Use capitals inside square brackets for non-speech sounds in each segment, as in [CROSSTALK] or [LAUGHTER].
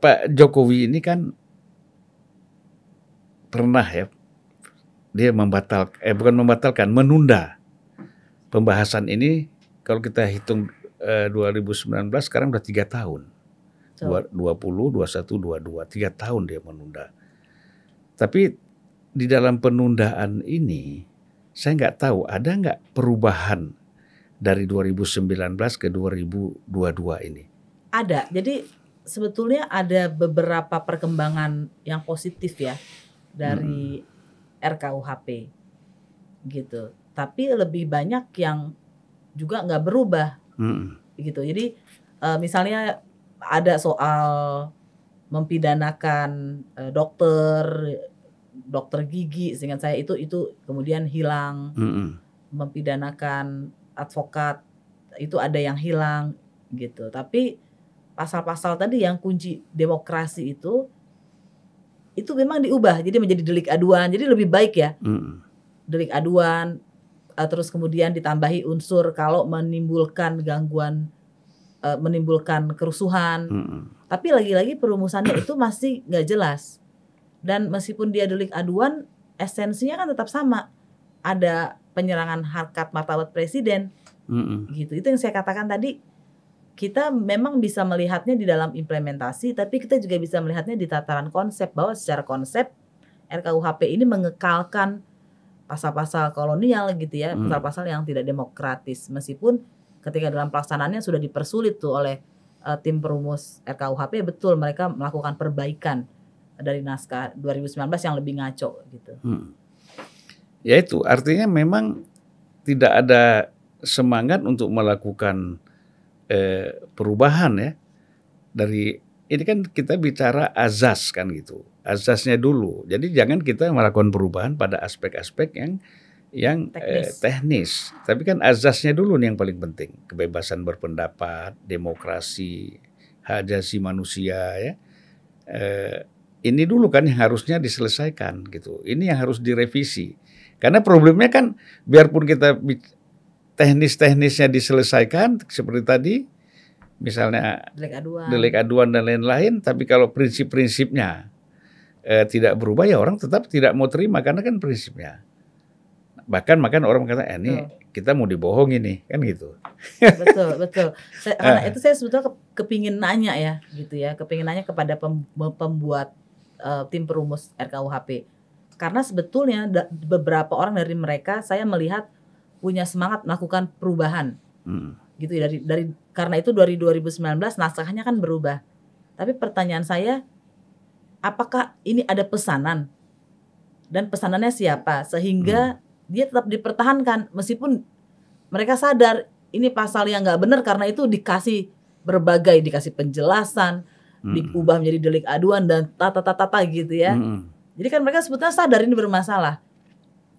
Pak Jokowi ini kan pernah ya dia membatalkan eh bukan membatalkan menunda pembahasan ini kalau kita hitung eh, 2019 sekarang udah tiga tahun dua puluh dua satu dua dua tiga tahun dia menunda tapi di dalam penundaan ini saya nggak tahu ada nggak perubahan dari 2019 ke 2022 ini ada jadi sebetulnya ada beberapa perkembangan yang positif ya dari hmm. RKUHP gitu. Tapi lebih banyak yang juga nggak berubah hmm. gitu. Jadi uh, misalnya ada soal mempidanakan uh, dokter dokter gigi sehingga saya itu itu kemudian hilang hmm mempidanakan advokat itu ada yang hilang gitu tapi pasal-pasal tadi yang kunci demokrasi itu itu memang diubah jadi menjadi delik aduan jadi lebih baik ya hmm. delik aduan eh, terus kemudian ditambahi unsur kalau menimbulkan gangguan eh, menimbulkan kerusuhan hmm. tapi lagi-lagi perumusannya itu masih nggak jelas dan meskipun dia delik aduan esensinya kan tetap sama ada penyerangan harkat martabat presiden gitu itu yang saya katakan tadi kita memang bisa melihatnya di dalam implementasi, tapi kita juga bisa melihatnya di tataran konsep bahwa secara konsep RKUHP ini mengekalkan pasal-pasal kolonial gitu ya, hmm. pasal-pasal hmm. yang tidak demokratis meskipun ketika dalam pelaksanaannya sudah dipersulit tuh oleh uh, tim perumus RKUHP betul mereka melakukan perbaikan dari naskah 2019 yang lebih ngaco gitu. Hmm. Ya itu artinya memang tidak ada semangat untuk melakukan eh, perubahan ya dari ini kan kita bicara azas kan gitu azasnya dulu jadi jangan kita melakukan perubahan pada aspek-aspek yang yang eh, teknis. Eh, teknis tapi kan azasnya dulu nih yang paling penting kebebasan berpendapat demokrasi hak asasi manusia ya eh, ini dulu kan yang harusnya diselesaikan gitu. Ini yang harus direvisi. Karena problemnya kan biarpun kita teknis-teknisnya diselesaikan seperti tadi misalnya delik aduan, delik aduan dan lain-lain tapi kalau prinsip-prinsipnya eh, tidak berubah ya orang tetap tidak mau terima karena kan prinsipnya bahkan makan orang kata, eh, ini kita mau dibohongi nih kan gitu betul betul [LAUGHS] saya, karena ah. itu saya sebetulnya kepingin nanya ya gitu ya kepingin nanya kepada pem, pembuat uh, tim perumus RKUHP karena sebetulnya da, beberapa orang dari mereka saya melihat punya semangat melakukan perubahan. Hmm. Gitu ya dari dari karena itu dari 2019 naskahnya kan berubah. Tapi pertanyaan saya apakah ini ada pesanan? Dan pesanannya siapa sehingga hmm. dia tetap dipertahankan meskipun mereka sadar ini pasal yang nggak benar karena itu dikasih berbagai dikasih penjelasan, hmm. diubah menjadi delik aduan dan tata tata tata gitu ya. Hmm. Jadi kan mereka sebetulnya sadar ini bermasalah.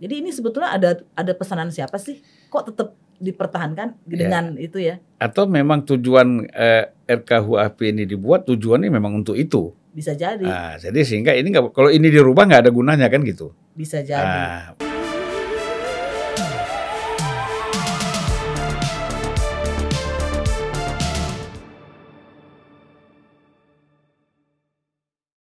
Jadi ini sebetulnya ada ada pesanan siapa sih? Kok tetap dipertahankan ya. dengan itu ya? Atau memang tujuan eh, RKUHP ini dibuat tujuannya memang untuk itu? Bisa jadi. Nah, jadi sehingga ini nggak kalau ini dirubah nggak ada gunanya kan gitu? Bisa jadi. Nah,